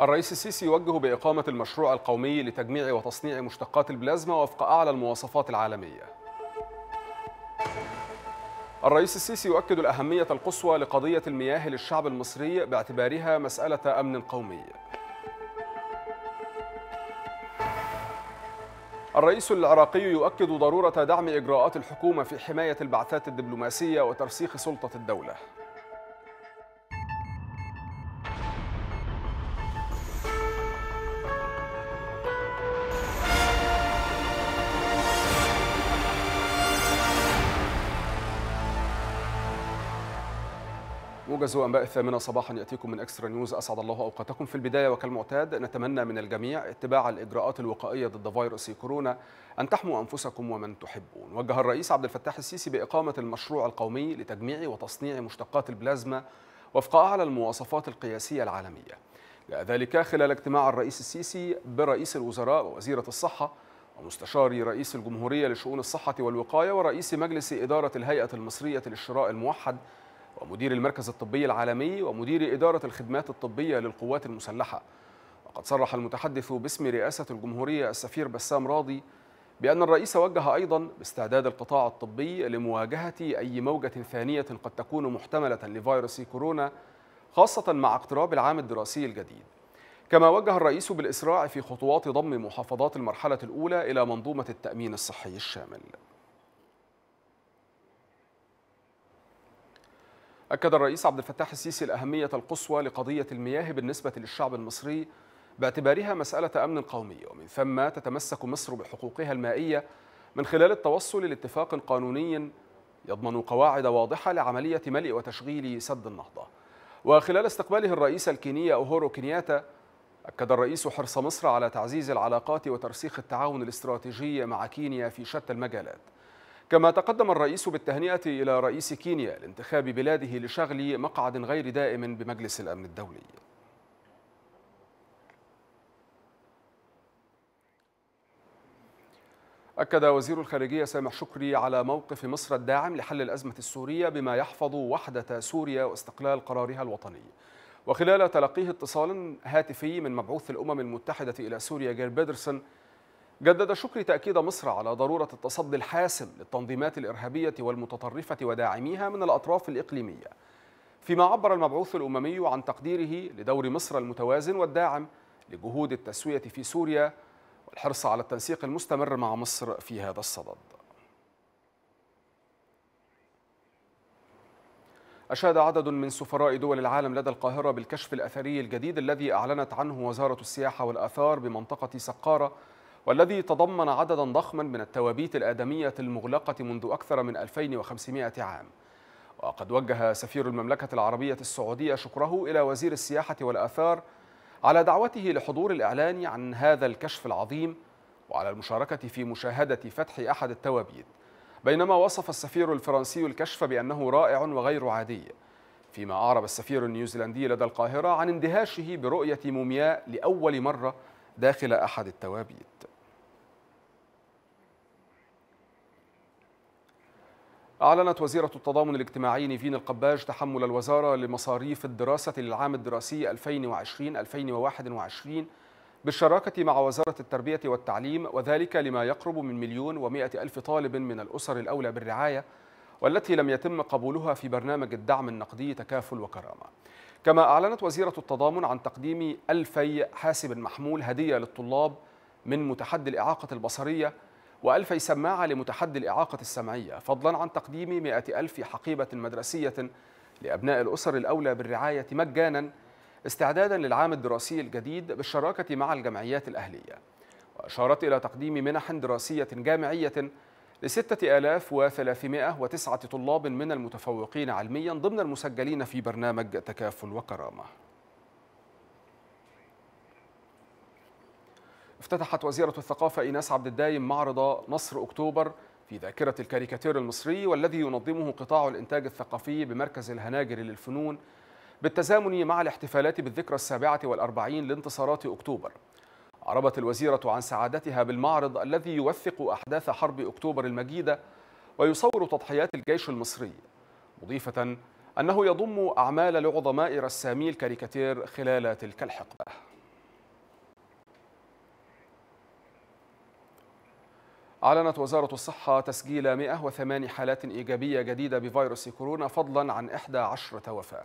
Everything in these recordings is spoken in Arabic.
الرئيس السيسي يوجه بإقامة المشروع القومي لتجميع وتصنيع مشتقات البلازما وفق أعلى المواصفات العالمية الرئيس السيسي يؤكد الأهمية القصوى لقضية المياه للشعب المصري باعتبارها مسألة أمن قومي الرئيس العراقي يؤكد ضرورة دعم إجراءات الحكومة في حماية البعثات الدبلوماسية وترسيخ سلطة الدولة موجز انباء الثامنه صباحا ياتيكم من اكسترا نيوز اسعد الله اوقاتكم في البدايه وكالمعتاد نتمنى من الجميع اتباع الاجراءات الوقائيه ضد فيروس كورونا ان تحموا انفسكم ومن تحبون وجه الرئيس عبد الفتاح السيسي باقامه المشروع القومي لتجميع وتصنيع مشتقات البلازما وفق اعلى المواصفات القياسيه العالميه ذلك خلال اجتماع الرئيس السيسي برئيس الوزراء ووزيره الصحه ومستشار رئيس الجمهوريه لشؤون الصحه والوقايه ورئيس مجلس اداره الهيئه المصريه للشراء الموحد ومدير المركز الطبي العالمي ومدير إدارة الخدمات الطبية للقوات المسلحة وقد صرح المتحدث باسم رئاسة الجمهورية السفير بسام راضي بأن الرئيس وجه أيضا باستعداد القطاع الطبي لمواجهة أي موجة ثانية قد تكون محتملة لفيروس كورونا خاصة مع اقتراب العام الدراسي الجديد كما وجه الرئيس بالإسراع في خطوات ضم محافظات المرحلة الأولى إلى منظومة التأمين الصحي الشامل أكد الرئيس عبد الفتاح السيسي الأهمية القصوى لقضية المياه بالنسبة للشعب المصري باعتبارها مسألة أمن قومي ومن ثم تتمسك مصر بحقوقها المائية من خلال التوصل لاتفاق قانوني يضمن قواعد واضحة لعملية ملء وتشغيل سد النهضة وخلال استقباله الرئيس الكيني أوهورو كينياتا أكد الرئيس حرص مصر على تعزيز العلاقات وترسيخ التعاون الاستراتيجي مع كينيا في شتى المجالات كما تقدم الرئيس بالتهنئة إلى رئيس كينيا لانتخاب بلاده لشغل مقعد غير دائم بمجلس الأمن الدولي أكد وزير الخارجية سامح شكري على موقف مصر الداعم لحل الأزمة السورية بما يحفظ وحدة سوريا واستقلال قرارها الوطني وخلال تلقيه اتصال هاتفي من مبعوث الأمم المتحدة إلى سوريا جير بيدرسون جدد شكري تأكيد مصر على ضرورة التصدي الحاسم للتنظيمات الإرهابية والمتطرفة وداعميها من الأطراف الإقليمية فيما عبر المبعوث الأممي عن تقديره لدور مصر المتوازن والداعم لجهود التسوية في سوريا والحرص على التنسيق المستمر مع مصر في هذا الصدد أشاد عدد من سفراء دول العالم لدى القاهرة بالكشف الأثري الجديد الذي أعلنت عنه وزارة السياحة والآثار بمنطقة سقارة والذي تضمن عددا ضخما من التوابيت الآدمية المغلقة منذ أكثر من 2500 عام وقد وجه سفير المملكة العربية السعودية شكره إلى وزير السياحة والآثار على دعوته لحضور الإعلان عن هذا الكشف العظيم وعلى المشاركة في مشاهدة فتح أحد التوابيت بينما وصف السفير الفرنسي الكشف بأنه رائع وغير عادي فيما أعرب السفير النيوزيلندي لدى القاهرة عن اندهاشه برؤية مومياء لأول مرة داخل أحد التوابيت أعلنت وزيرة التضامن الاجتماعي نيفين القباج تحمل الوزارة لمصاريف الدراسة للعام الدراسي 2020-2021 بالشراكة مع وزارة التربية والتعليم وذلك لما يقرب من مليون ومائة ألف طالب من الأسر الأولى بالرعاية والتي لم يتم قبولها في برنامج الدعم النقدي تكافل وكرامة كما أعلنت وزيرة التضامن عن تقديم ألفي حاسب محمول هدية للطلاب من متحدي الإعاقة البصرية وألفي سماعة لمتحدي الإعاقة السمعية فضلا عن تقديم مئة ألف حقيبة مدرسية لأبناء الأسر الأولى بالرعاية مجانا استعدادا للعام الدراسي الجديد بالشراكة مع الجمعيات الأهلية وأشارت إلى تقديم منح دراسية جامعية لستة آلاف وثلاثمائة وتسعة طلاب من المتفوقين علميا ضمن المسجلين في برنامج تكافل وكرامة افتتحت وزيرة الثقافة إيناس عبد الدايم معرض نصر أكتوبر في ذاكرة الكاريكاتير المصري والذي ينظمه قطاع الإنتاج الثقافي بمركز الهناجر للفنون بالتزامن مع الاحتفالات بالذكرى السابعة والأربعين لانتصارات أكتوبر عربت الوزيرة عن سعادتها بالمعرض الذي يوثق أحداث حرب أكتوبر المجيدة ويصور تضحيات الجيش المصري مضيفة أنه يضم أعمال لعظماء رسامي الكاريكاتير خلال تلك الحقبة أعلنت وزارة الصحة تسجيل 108 حالات إيجابية جديدة بفيروس كورونا فضلا عن 11 وفاة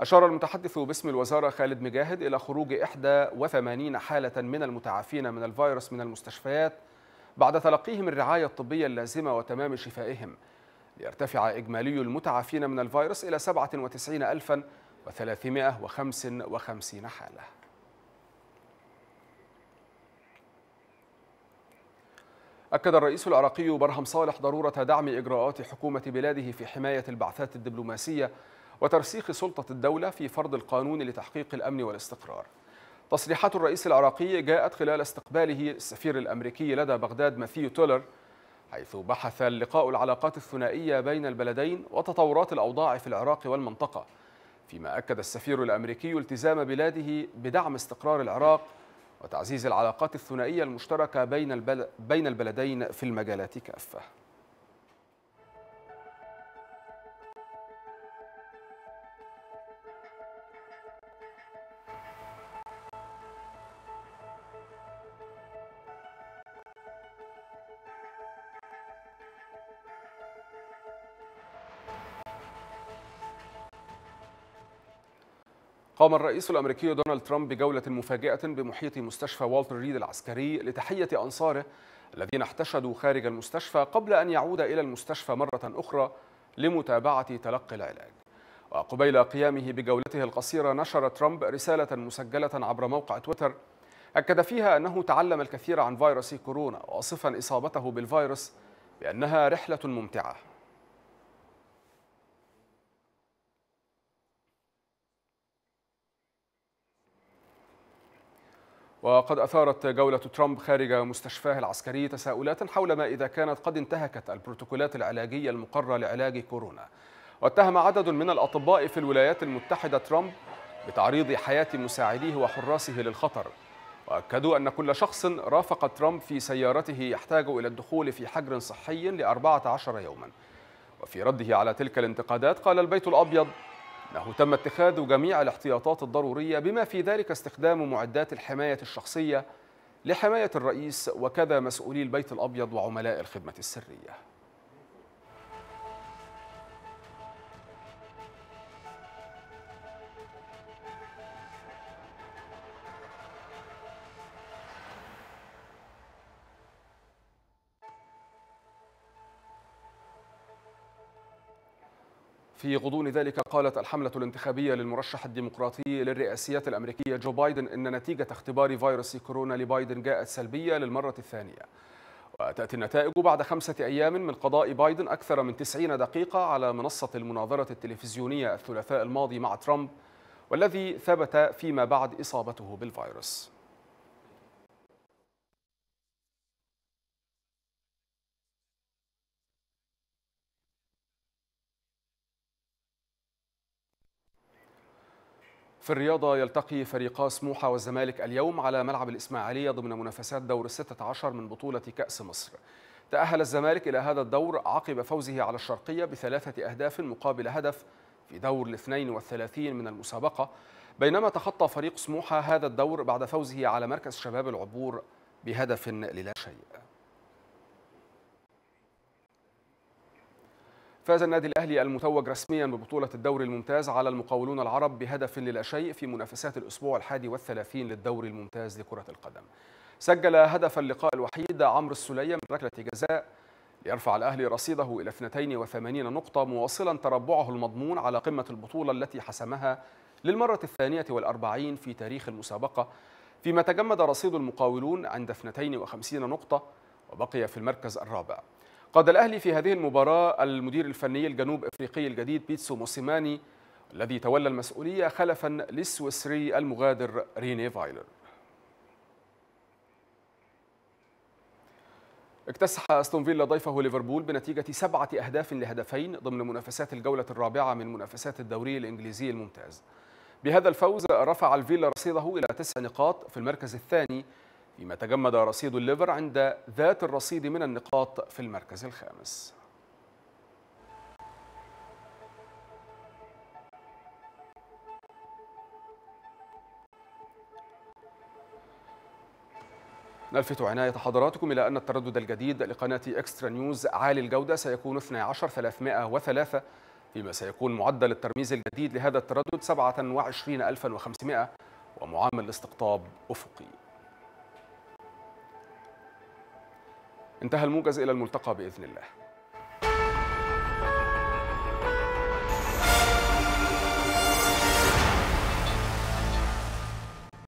أشار المتحدث باسم الوزارة خالد مجاهد إلى خروج 81 حالة من المتعافين من الفيروس من المستشفيات بعد تلقيهم الرعاية الطبية اللازمة وتمام شفائهم ليرتفع إجمالي المتعافين من الفيروس إلى 97355 حالة أكد الرئيس العراقي برهم صالح ضرورة دعم إجراءات حكومة بلاده في حماية البعثات الدبلوماسية وترسيخ سلطة الدولة في فرض القانون لتحقيق الأمن والاستقرار تصريحات الرئيس العراقي جاءت خلال استقباله السفير الأمريكي لدى بغداد ماثيو تولر حيث بحث اللقاء العلاقات الثنائية بين البلدين وتطورات الأوضاع في العراق والمنطقة فيما أكد السفير الأمريكي التزام بلاده بدعم استقرار العراق وتعزيز العلاقات الثنائية المشتركة بين البلدين في المجالات كافة قام الرئيس الأمريكي دونالد ترامب بجولة مفاجئة بمحيط مستشفى والتر ريد العسكري لتحية أنصاره الذين احتشدوا خارج المستشفى قبل أن يعود إلى المستشفى مرة أخرى لمتابعة تلقي العلاج وقبيل قيامه بجولته القصيرة نشر ترامب رسالة مسجلة عبر موقع تويتر أكد فيها أنه تعلم الكثير عن فيروس كورونا واصفا إصابته بالفيروس بأنها رحلة ممتعة وقد أثارت جولة ترامب خارج مستشفاه العسكري تساؤلات حول ما إذا كانت قد انتهكت البروتوكولات العلاجية المقرة لعلاج كورونا واتهم عدد من الأطباء في الولايات المتحدة ترامب بتعريض حياة مساعديه وحراسه للخطر وأكدوا أن كل شخص رافق ترامب في سيارته يحتاج إلى الدخول في حجر صحي لأربعة عشر يوما وفي رده على تلك الانتقادات قال البيت الأبيض أنه تم اتخاذ جميع الاحتياطات الضرورية بما في ذلك استخدام معدات الحماية الشخصية لحماية الرئيس وكذا مسؤولي البيت الأبيض وعملاء الخدمة السرية في غضون ذلك قالت الحملة الانتخابية للمرشح الديمقراطي للرئاسية الأمريكية جو بايدن إن نتيجة اختبار فيروس كورونا لبايدن جاءت سلبية للمرة الثانية وتأتي النتائج بعد خمسة أيام من قضاء بايدن أكثر من 90 دقيقة على منصة المناظرة التلفزيونية الثلاثاء الماضي مع ترامب والذي ثبت فيما بعد إصابته بالفيروس في الرياضة يلتقي فريقا سموحة والزمالك اليوم على ملعب الإسماعيلية ضمن منافسات دور الستة عشر من بطولة كأس مصر تأهل الزمالك إلى هذا الدور عقب فوزه على الشرقية بثلاثة أهداف مقابل هدف في دور الاثنين والثلاثين من المسابقة بينما تخطى فريق سموحة هذا الدور بعد فوزه على مركز شباب العبور بهدف للا شيء فاز النادي الأهلي المتوج رسميا ببطولة الدوري الممتاز على المقاولون العرب بهدف للا شيء في منافسات الأسبوع الحادي والثلاثين للدوري الممتاز لكرة القدم سجل هدف اللقاء الوحيد عمرو السلية من ركلة جزاء ليرفع الأهلي رصيده إلى 82 نقطة مواصلا تربعه المضمون على قمة البطولة التي حسمها للمرة الثانية والأربعين في تاريخ المسابقة فيما تجمد رصيد المقاولون عند 52 نقطة وبقي في المركز الرابع قاد الأهلي في هذه المباراة المدير الفني الجنوب أفريقي الجديد بيتسو موسيماني الذي تولى المسؤولية خلفا للسويسري المغادر ريني فايلر اكتسح استون فيلا ضيفه ليفربول بنتيجة سبعة أهداف لهدفين ضمن منافسات الجولة الرابعة من منافسات الدوري الإنجليزي الممتاز بهذا الفوز رفع الفيلا رصيده إلى تسع نقاط في المركز الثاني فيما تجمد رصيد الليفر عند ذات الرصيد من النقاط في المركز الخامس نلفت عناية حضراتكم إلى أن التردد الجديد لقناة إكسترا نيوز عالي الجودة سيكون 12303 فيما سيكون معدل الترميز الجديد لهذا التردد 27500 ومعامل استقطاب أفقي انتهى الموجز إلى الملتقى بإذن الله